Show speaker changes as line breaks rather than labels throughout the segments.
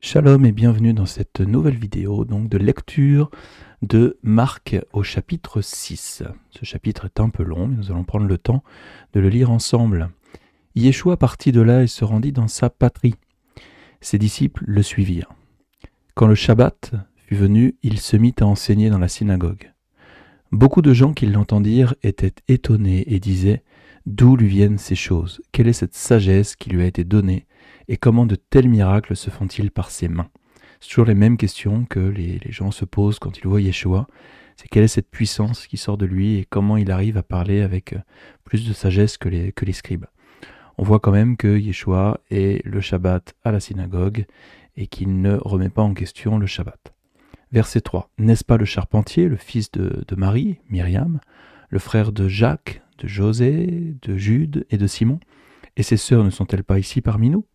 Shalom et bienvenue dans cette nouvelle vidéo donc de lecture de Marc au chapitre 6. Ce chapitre est un peu long, mais nous allons prendre le temps de le lire ensemble. Yeshua partit de là et se rendit dans sa patrie. Ses disciples le suivirent. Quand le Shabbat fut venu, il se mit à enseigner dans la synagogue. Beaucoup de gens qui l'entendirent étaient étonnés et disaient D'où lui viennent ces choses Quelle est cette sagesse qui lui a été donnée et comment de tels miracles se font-ils par ses mains C'est toujours les mêmes questions que les, gens se posent quand ils voient Yeshua. C'est quelle est cette puissance qui sort de lui et comment il arrive à parler avec euh, plus de sagesse que les, que les scribes. On voit quand même que Yeshua est le Shabbat à la synagogue et qu'il ne remet pas en question le Shabbat. Verset 3. N'est-ce pas le charpentier, le fils de, de Marie, Myriam, le frère de Jacques, de José, de Jude et de Simon et ses sœurs ne sont-elles pas ici parmi nous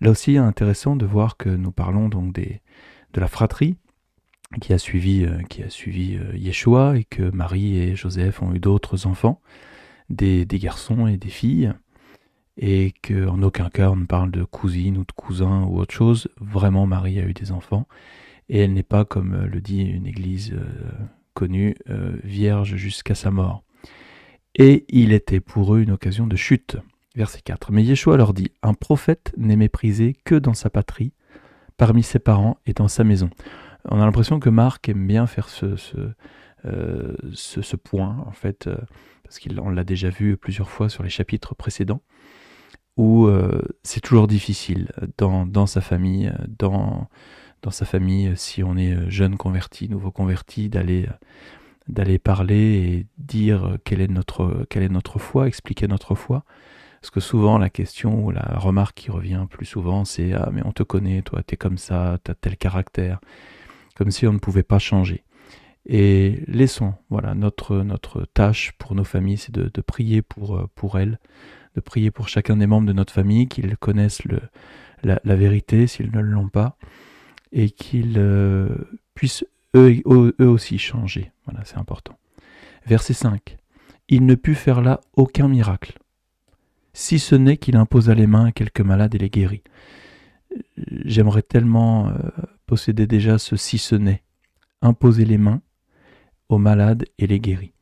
Là aussi, il est intéressant de voir que nous parlons donc des, de la fratrie qui a suivi, euh, qui a suivi euh, Yeshua et que Marie et Joseph ont eu d'autres enfants, des, garçons et des filles, et qu'en aucun cas on ne parle de cousine ou de cousin ou autre chose. Vraiment, Marie a eu des enfants et elle n'est pas, comme euh, le dit une église connue, vierge jusqu'à sa mort. Et il était pour eux une occasion de chute. Verset 4. Mais Yeshua leur dit, Un prophète n'est méprisé que dans sa patrie, parmi ses parents et dans sa maison. On a l'impression que Marc aime bien faire ce, euh, point, en fait, euh, parce qu'on l'a déjà vu plusieurs fois sur les chapitres précédents, où euh, c'est toujours difficile dans, sa famille, dans, sa famille, si on est jeune converti, nouveau converti, d'aller d'aller parler et dire quelle quelle est notre foi, expliquer notre foi. Parce que souvent, la question ou la remarque qui revient plus souvent, c'est Ah, mais on te connaît, toi, t'es comme ça, t'as tel caractère. Comme si on ne pouvait pas changer. Et laissons, voilà, notre, notre tâche pour nos familles, c'est de, prier pour, euh, pour elles, de prier pour chacun des membres de notre famille, qu'ils connaissent le, la, vérité s'ils ne l'ont pas, et qu'ils euh, puissent eux aussi changer. Voilà, c'est important. Verset 5. Il ne put faire là aucun miracle si ce n'est qu'il imposa les mains à quelques malades et les guérit. J'aimerais tellement euh, posséder déjà ce si ce n'est, imposer les mains aux malades et les guérit.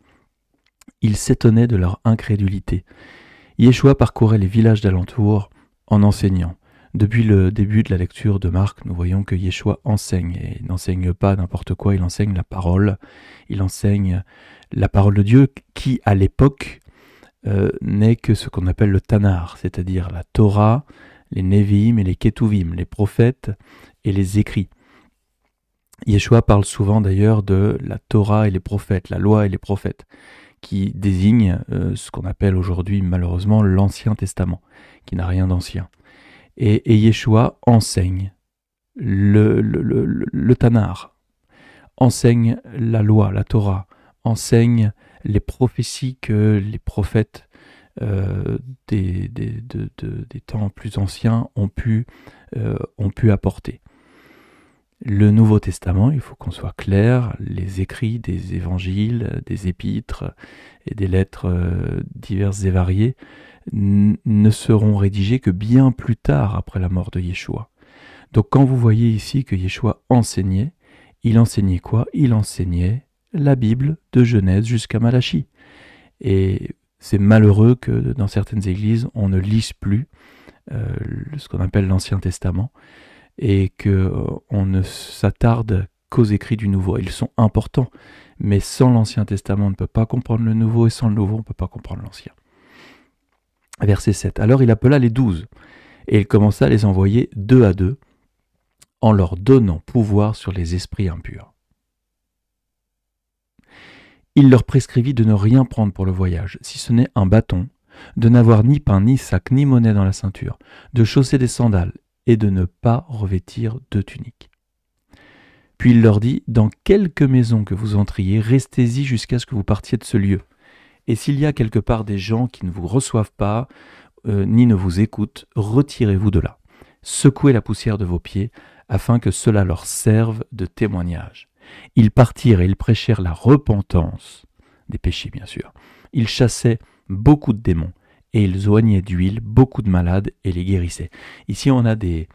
Il s'étonnait de leur incrédulité. Yeshua parcourait les villages d'alentour en enseignant. Depuis le début de la lecture de Marc, nous voyons que Yeshua enseigne, et n'enseigne pas n'importe quoi, il enseigne la parole, il enseigne la parole de Dieu qui, à l'époque, euh, n'est que ce qu'on appelle le Tanar, c'est-à-dire la Torah, les Nevi'im et les Ketuvim, les prophètes et les écrits. Yeshua parle souvent d'ailleurs de la Torah et les prophètes, la loi et les prophètes, qui désignent euh, ce qu'on appelle aujourd'hui malheureusement l'Ancien Testament, qui n'a rien d'ancien. Et, Yeshua enseigne le Tanar, enseigne la loi, la Torah, enseigne les prophéties que les prophètes euh, des, des, temps plus anciens ont pu, euh, ont pu apporter. Le Nouveau Testament, il faut qu'on soit clair, les écrits des évangiles, des épîtres et des lettres euh, diverses et variées ne seront rédigés que bien plus tard après la mort de Yeshua. Donc quand vous voyez ici que Yeshua enseignait, il enseignait quoi Il enseignait la Bible de Genèse jusqu'à Malachie. Et c'est malheureux que dans certaines églises, on ne lise plus euh, ce qu'on appelle l'Ancien Testament et que euh, on ne s'attarde qu'aux écrits du Nouveau. Ils sont importants, mais sans l'Ancien Testament, on ne peut pas comprendre le Nouveau et sans le Nouveau, on ne peut pas comprendre l'Ancien. Verset 7. Alors il appela les douze et il commença à les envoyer deux à deux en leur donnant pouvoir sur les esprits impurs. Il leur prescrivit de ne rien prendre pour le voyage, si ce n'est un bâton, de n'avoir ni pain, ni sac, ni monnaie dans la ceinture, de chausser des sandales, et de ne pas revêtir de tunique. Puis il leur dit, Dans quelque maison que vous entriez, restez-y jusqu'à ce que vous partiez de ce lieu. Et s'il y a quelque part des gens qui ne vous reçoivent pas, euh, ni ne vous écoutent, retirez-vous de là. Secouez la poussière de vos pieds, afin que cela leur serve de témoignage. Ils partirent et ils prêchèrent la repentance des péchés, bien sûr. Ils chassaient beaucoup de démons et ils oignaient d'huile beaucoup de malades et les guérissaient. Ici, on a des,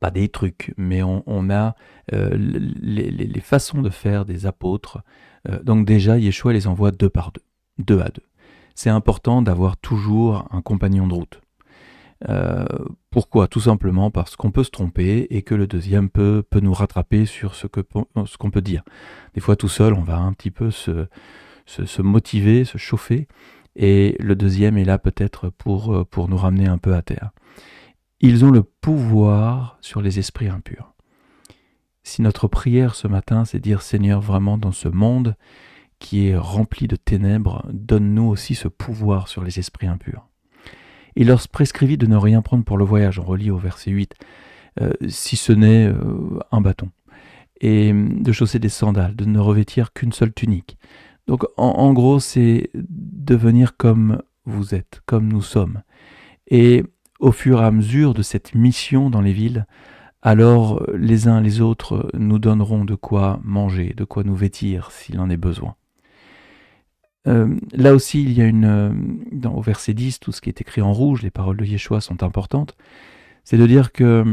pas des trucs, mais on, a euh, les, façons de faire des apôtres. Euh, donc déjà, Yeshua les envoie deux par deux, deux à deux. C'est important d'avoir toujours un compagnon de route. Euh, pourquoi Tout simplement parce qu'on peut se tromper et que le deuxième peut, peut nous rattraper sur ce qu'on euh, ce qu'on peut dire. Des fois tout seul, on va un petit peu se, se motiver, se chauffer, et le deuxième est là peut-être pour, euh, pour nous ramener un peu à terre. Ils ont le pouvoir sur les esprits impurs. Si notre prière ce matin, c'est dire Seigneur, vraiment dans ce monde qui est rempli de ténèbres, donne-nous aussi ce pouvoir sur les esprits impurs. Il leur prescrivit de ne rien prendre pour le voyage, on relit au verset 8, euh, si ce n'est euh, un bâton, et euh, de chausser des sandales, de ne revêtir qu'une seule tunique. Donc en, en gros, c'est devenir comme vous êtes, comme nous sommes. Et au fur et à mesure de cette mission dans les villes, alors les uns les autres nous donneront de quoi manger, de quoi nous vêtir s'il en est besoin. Euh, là aussi, il y a une, euh, au verset 10, tout ce qui est écrit en rouge, les paroles de Yeshua sont importantes. C'est de dire que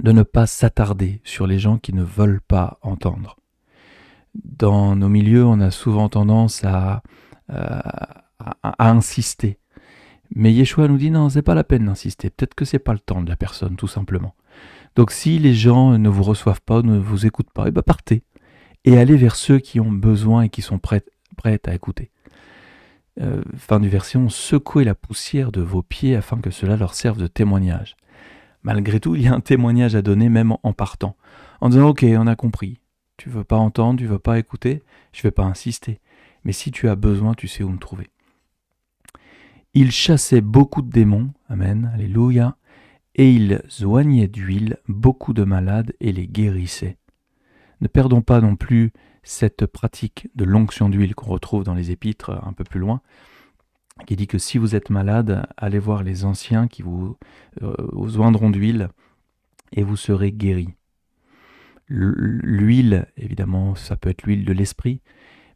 de ne pas s'attarder sur les gens qui ne veulent pas entendre. Dans nos milieux, on a souvent tendance à, euh, insister. Mais Yeshua nous dit non, c'est pas la peine d'insister. Peut-être que c'est pas le temps de la personne, tout simplement. Donc si les gens ne vous reçoivent pas, ne vous écoutent pas, et eh bien partez et allez vers ceux qui ont besoin et qui sont prêts prête à écouter. Euh, fin du verset, on secouez la poussière de vos pieds afin que cela leur serve de témoignage. Malgré tout, il y a un témoignage à donner même en partant, en disant ok, on a compris, tu veux pas entendre, tu veux pas écouter, je vais pas insister, mais si tu as besoin, tu sais où me trouver. Il chassait beaucoup de démons, amen, alléluia, et il soignait d'huile beaucoup de malades et les guérissait. Ne perdons pas non plus cette pratique de l'onction d'huile qu'on retrouve dans les épîtres un peu plus loin, qui dit que si vous êtes malade, allez voir les anciens qui vous, euh, oindront d'huile et vous serez guéri. L'huile, évidemment, ça peut être l'huile de l'esprit,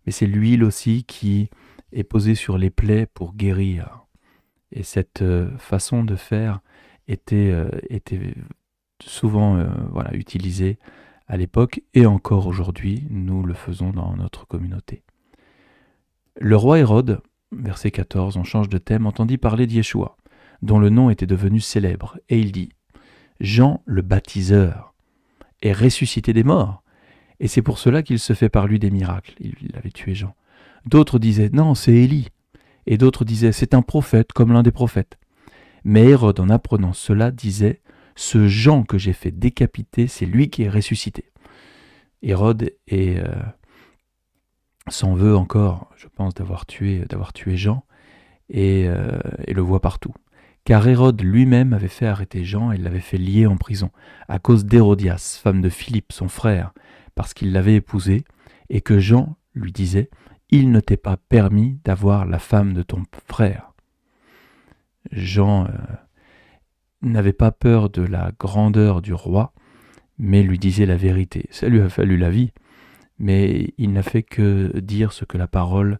mais c'est l'huile aussi qui est posée sur les plaies pour guérir. Et cette euh, façon de faire était, euh, était souvent voilà, utilisée à l'époque et encore aujourd'hui, nous le faisons dans notre communauté. Le roi Hérode, verset 14, on change de thème, entendit parler d'Yeshua, dont le nom était devenu célèbre, et il dit Jean le baptiseur est ressuscité des morts, et c'est pour cela qu'il se fait par lui des miracles. Il avait tué Jean. D'autres disaient Non, c'est Élie, et d'autres disaient C'est un prophète comme l'un des prophètes. Mais Hérode, en apprenant cela, disait ce Jean que j'ai fait décapiter, c'est lui qui est ressuscité. Hérode euh, s'en veut encore, je pense, d'avoir tué, d'avoir tué Jean, euh, et, le voit partout. Car Hérode lui-même avait fait arrêter Jean et l'avait fait lier en prison, à cause d'Hérodias, femme de Philippe, son frère, parce qu'il l'avait épousée, et que Jean lui disait Il ne t'est pas permis d'avoir la femme de ton frère. Jean. Euh, n'avait pas peur de la grandeur du roi, mais lui disait la vérité. Ça lui a fallu la vie, mais il n'a fait que dire ce que la parole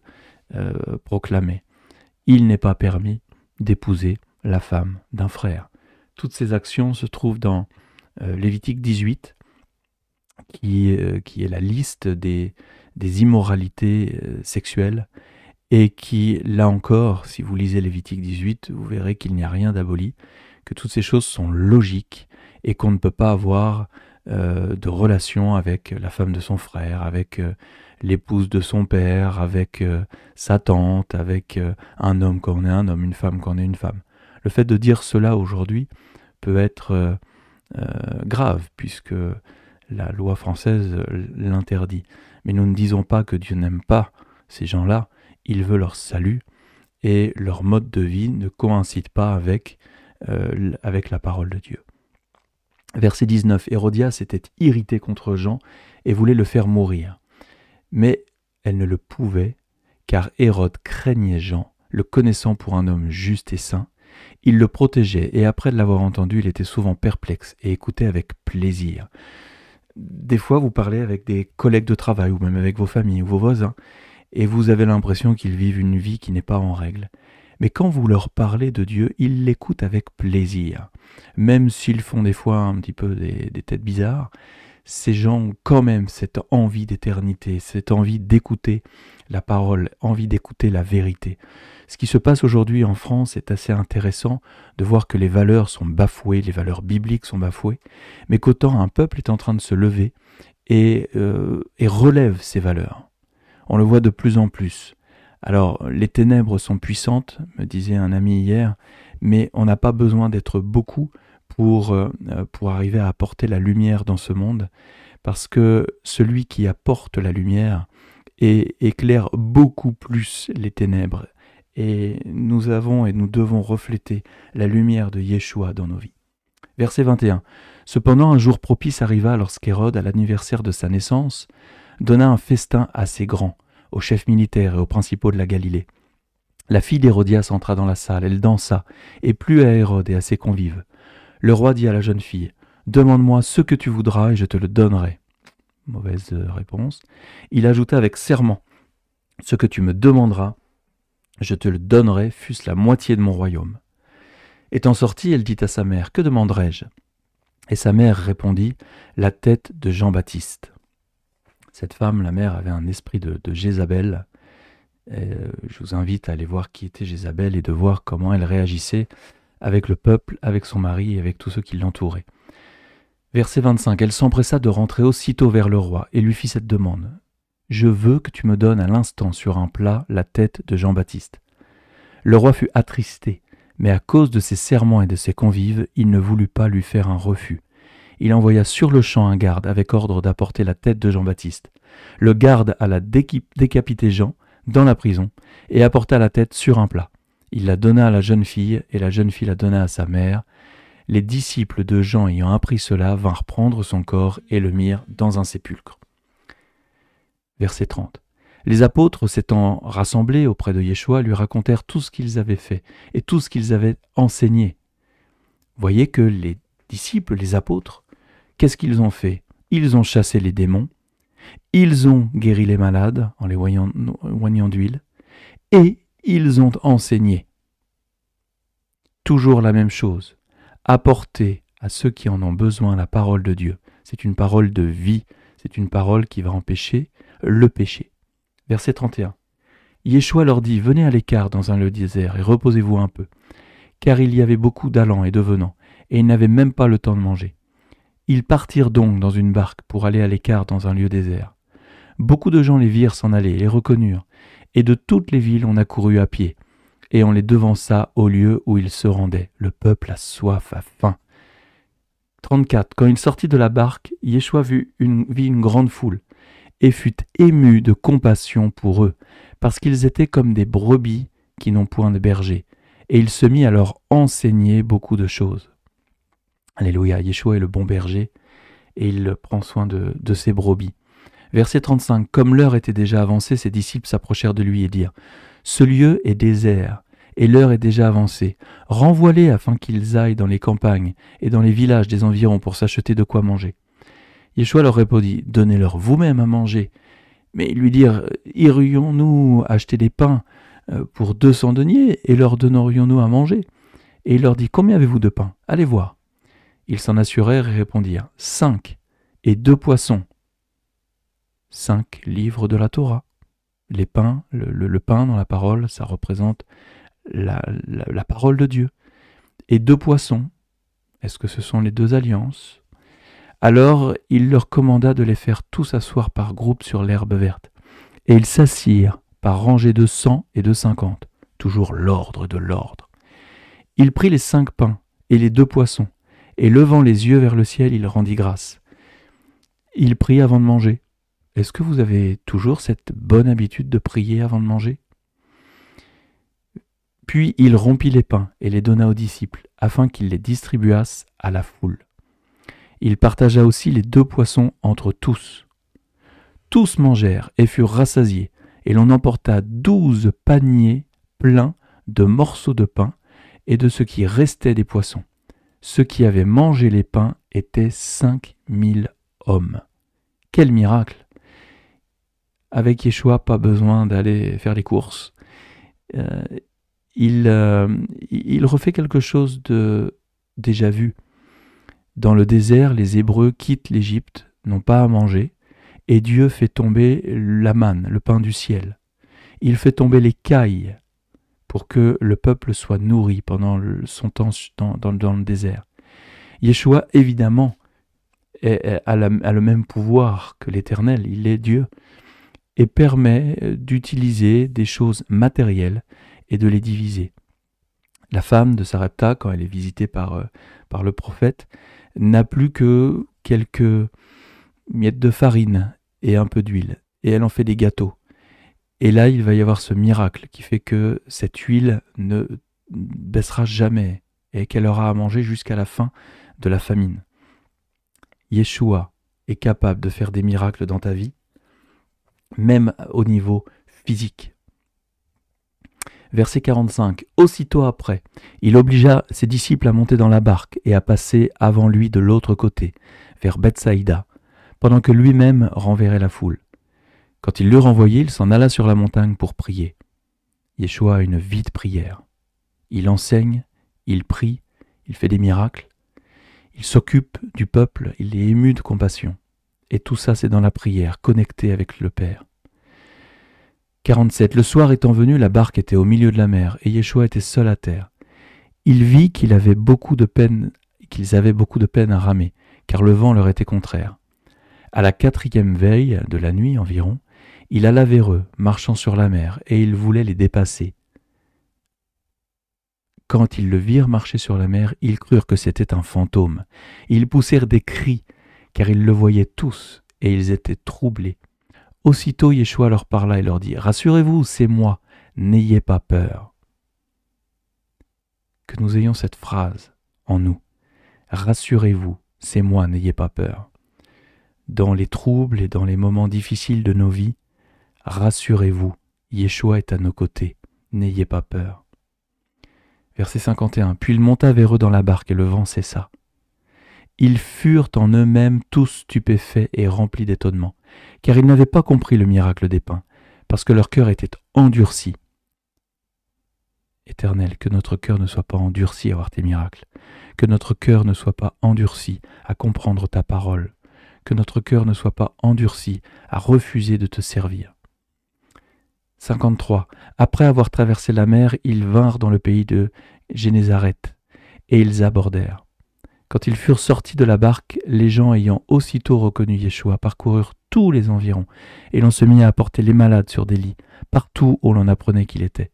euh, proclamait. Il n'est pas permis d'épouser la femme d'un frère. Toutes ces actions se trouvent dans euh, Lévitique 18, qui, euh, qui, est la liste des, des immoralités sexuelles, et qui, là encore, si vous lisez Lévitique 18, vous verrez qu'il n'y a rien d'aboli, que toutes ces choses sont logiques et qu'on ne peut pas avoir euh, de relation avec euh, la femme de son frère, avec euh, l'épouse de son père, avec sa tante, avec un homme quand on est un homme, une femme qu'on est une femme. Le fait de dire cela aujourd'hui peut être grave puisque la loi française l'interdit. Mais nous ne disons pas que Dieu n'aime pas ces gens-là, il veut leur salut et leur mode de vie ne coïncide pas avec euh, avec la parole de Dieu. Verset 19, Hérodias était irritée contre Jean et voulait le faire mourir. Mais elle ne le pouvait, car Hérode craignait Jean, le connaissant pour un homme juste et saint. Il le protégeait, et après l'avoir entendu, il était souvent perplexe et écoutait avec plaisir. Des fois, vous parlez avec des collègues de travail, ou même avec vos familles ou vos voisins, et vous avez l'impression qu'ils vivent une vie qui n'est pas en règle. Mais quand vous leur parlez de Dieu, ils l'écoutent avec plaisir. Même s'ils font des fois un petit peu des, têtes bizarres, ces gens ont quand même cette envie d'éternité, cette envie d'écouter la parole, envie d'écouter la vérité. Ce qui se passe aujourd'hui en France est assez intéressant de voir que les valeurs sont bafouées, les valeurs bibliques sont bafouées, mais qu'autant un peuple est en train de se lever et, euh, et relève ces valeurs. On le voit de plus en plus. Alors, les ténèbres sont puissantes, me disait un ami hier, mais on n'a pas besoin d'être beaucoup pour, euh, euh, pour arriver à apporter la lumière dans ce monde, parce que celui qui apporte la lumière éclaire beaucoup plus les ténèbres, et nous avons et nous devons refléter la lumière de Yeshua dans nos vies. Verset 21. Cependant, un jour propice arriva lorsqu'Hérode, à l'anniversaire de sa naissance, donna un festin assez grand aux chefs militaires et aux principaux de la Galilée. La fille d'Hérodias entra dans la salle, elle dansa, et plut à Hérode et à ses convives. Le roi dit à la jeune fille, Demande-moi ce que tu voudras et je te le donnerai. Mauvaise réponse. Il ajouta avec serment, Ce que tu me demanderas, je te le donnerai, fût-ce la moitié de mon royaume. Étant sortie, elle dit à sa mère, Que demanderai-je Et sa mère répondit, La tête de Jean-Baptiste. Cette femme, la mère, avait un esprit de, de Jézabel. Euh, je vous invite à aller voir qui était Jézabel et de voir comment elle réagissait avec le peuple, avec son mari et avec tous ceux qui l'entouraient. Verset 25. Elle s'empressa de rentrer aussitôt vers le roi et lui fit cette demande. Je veux que tu me donnes à l'instant sur un plat la tête de Jean-Baptiste. Le roi fut attristé, mais à cause de ses serments et de ses convives, il ne voulut pas lui faire un refus il envoya sur le champ un garde avec ordre d'apporter la tête de Jean-Baptiste. Le garde alla décapiter Jean dans la prison et apporta la tête sur un plat. Il la donna à la jeune fille et la jeune fille la donna à sa mère. Les disciples de Jean ayant appris cela vinrent prendre son corps et le mirent dans un sépulcre. Verset 30. Les apôtres, s'étant rassemblés auprès de Yeshua, lui racontèrent tout ce qu'ils avaient fait et tout ce qu'ils avaient enseigné. Voyez que les disciples, les apôtres, qu'est-ce qu'ils ont fait Ils ont chassé les démons, ils ont guéri les malades en les voyant, oignant d'huile, et ils ont enseigné. Toujours la même chose, apporter à ceux qui en ont besoin la parole de Dieu. C'est une parole de vie, c'est une parole qui va empêcher le péché. Verset 31. Yeshua leur dit, venez à l'écart dans un lieu désert et reposez-vous un peu, car il y avait beaucoup d'allants et de venants, et ils n'avaient même pas le temps de manger. Ils partirent donc dans une barque pour aller à l'écart dans un lieu désert. Beaucoup de gens les virent s'en aller, les reconnurent, et de toutes les villes on accourut à pied, et on les devança au lieu où ils se rendaient. Le peuple a soif, a faim. 34. Quand il sortit de la barque, Yeshua vit une, vit une grande foule, et fut ému de compassion pour eux, parce qu'ils étaient comme des brebis qui n'ont point de berger, et il se mit à leur enseigner beaucoup de choses. Alléluia, Yeshua est le bon berger et il prend soin de, ses brebis. Verset 35. Comme l'heure était déjà avancée, ses disciples s'approchèrent de lui et dirent Ce lieu est désert et l'heure est déjà avancée. Renvoie-les afin qu'ils aillent dans les campagnes et dans les villages des environs pour s'acheter de quoi manger. Yeshua leur répondit Donnez-leur vous-même à manger. Mais ils lui dirent, Irions-nous acheter des pains euh, pour deux cents deniers et leur donnerions-nous à manger Et il leur dit Combien avez-vous de pains Allez voir. Ils s'en assurèrent et répondirent Cinq et deux poissons. Cinq livres de la Torah. Les pains, le, pain dans la parole, ça représente la, parole de Dieu. Et deux poissons. Est-ce que ce sont les deux alliances alors il leur commanda de les faire tous asseoir par groupe sur l'herbe verte. Et ils s'assirent par rangées de cent et de cinquante, toujours l'ordre de l'ordre. Il prit les cinq pains et les deux poissons, et levant les yeux vers le ciel, il rendit grâce. Il prit avant de manger. Est-ce que vous avez toujours cette bonne habitude de prier avant de manger Puis il rompit les pains et les donna aux disciples, afin qu'ils les distribuassent à la foule. Il partagea aussi les deux poissons entre tous. Tous mangèrent et furent rassasiés, et l'on emporta douze paniers pleins de morceaux de pain et de ce qui restait des poissons ceux qui avaient mangé les pains étaient cinq mille hommes. Quel miracle Avec Yeshua, pas besoin d'aller faire les courses. Euh, il, euh, il refait quelque chose de déjà vu. Dans le désert, les Hébreux quittent l'Égypte, n'ont pas à manger, et Dieu fait tomber la manne, le pain du ciel. Il fait tomber les cailles, pour que le peuple soit nourri pendant son temps dans, le désert. Yeshua, évidemment, a, le même pouvoir que l'Éternel, il est Dieu, et permet euh, d'utiliser des choses matérielles et de les diviser. La femme de Sarepta, quand elle est visitée par, euh, par le prophète, n'a plus que quelques miettes de farine et un peu d'huile, et elle en fait des gâteaux. Et là, il va y avoir ce miracle qui fait que cette huile ne baissera jamais et qu'elle aura à manger jusqu'à la fin de la famine. Yeshua est capable de faire des miracles dans ta vie, même au niveau physique. Verset 45. Aussitôt après, il obligea ses disciples à monter dans la barque et à passer avant lui de l'autre côté, vers Bethsaïda, pendant que lui-même renverrait la foule. Quand il l'eut renvoyait, il s'en alla sur la montagne pour prier. Yeshua a une vite prière. Il enseigne, il prie, il fait des miracles, il s'occupe du peuple, il est ému de compassion. Et tout ça, c'est dans la prière, connecté avec le Père. 47. Le soir étant venu, la barque était au milieu de la mer, et Yeshua était seul à terre. Il vit qu'il avait beaucoup de peine, qu'ils avaient beaucoup de peine à ramer, car le vent leur était contraire. À la quatrième veille de la nuit environ, il alla vers eux, marchant sur la mer, et il voulait les dépasser. Quand ils le virent marcher sur la mer, ils crurent que c'était un fantôme. Ils poussèrent des cris, car ils le voyaient tous, et ils étaient troublés. Aussitôt Yeshua leur parla et leur dit, Rassurez-vous, c'est moi, n'ayez pas peur. Que nous ayons cette phrase en nous. Rassurez-vous, c'est moi, n'ayez pas peur. Dans les troubles et dans les moments difficiles de nos vies, Rassurez-vous, Yeshua est à nos côtés, n'ayez pas peur. Verset 51. Puis il monta vers eux dans la barque et le vent cessa. Ils furent en eux-mêmes tous stupéfaits et remplis d'étonnement, car ils n'avaient pas compris le miracle des pains, parce que leur cœur était endurci. Éternel, que notre cœur ne soit pas endurci à voir tes miracles, que notre cœur ne soit pas endurci à comprendre ta parole, que notre cœur ne soit pas endurci à refuser de te servir. 53. Après avoir traversé la mer, ils vinrent dans le pays de Génézareth, et ils abordèrent. Quand ils furent sortis de la barque, les gens ayant aussitôt reconnu Yeshua parcoururent tous les environs, et l'on se mit à apporter les malades sur des lits, partout où l'on apprenait qu'il était.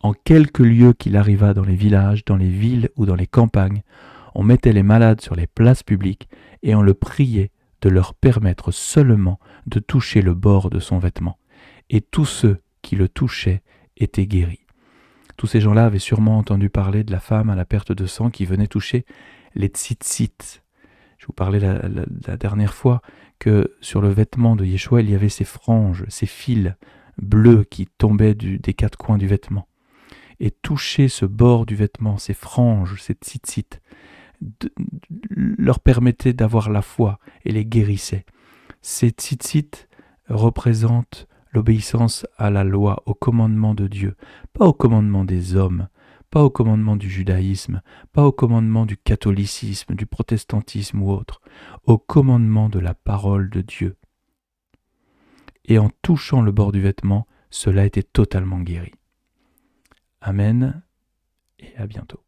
En quelques lieux qu'il arriva dans les villages, dans les villes ou dans les campagnes, on mettait les malades sur les places publiques, et on le priait de leur permettre seulement de toucher le bord de son vêtement. Et tous ceux qui le touchait était guéri. Tous ces gens-là avaient sûrement entendu parler de la femme à la perte de sang qui venait toucher les tzitzit. Je vous parlais la, dernière fois que sur le vêtement de Yeshua, il y avait ces franges, ces fils bleus qui tombaient du, des quatre coins du vêtement. Et toucher ce bord du vêtement, ces franges, ces tzitzit, leur permettait d'avoir la foi et les guérissait. Ces tzitzit représentent l'obéissance à la loi, au commandement de Dieu, pas au commandement des hommes, pas au commandement du judaïsme, pas au commandement du catholicisme, du protestantisme ou autre, au commandement de la parole de Dieu. Et en touchant le bord du vêtement, cela était totalement guéri. Amen et à bientôt.